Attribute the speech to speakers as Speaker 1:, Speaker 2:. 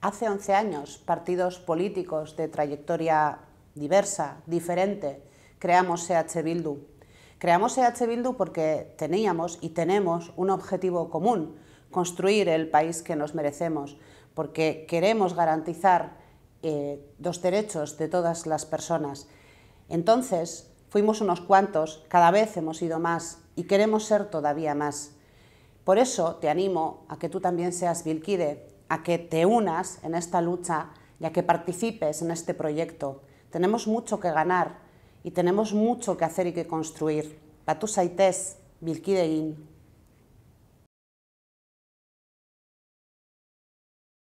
Speaker 1: hace 11 años partidos políticos de trayectoria diversa, diferente, creamos EH Bildu. Creamos EH Bildu porque teníamos y tenemos un objetivo común, construir el país que nos merecemos, porque queremos garantizar eh, los derechos de todas las personas. Entonces, fuimos unos cuantos, cada vez hemos ido más y queremos ser todavía más. Por eso te animo a que tú también seas Vilquide a que te unas en esta lucha y a que participes en este proyecto. Tenemos mucho que ganar y tenemos mucho que hacer y que construir. Batu Saites,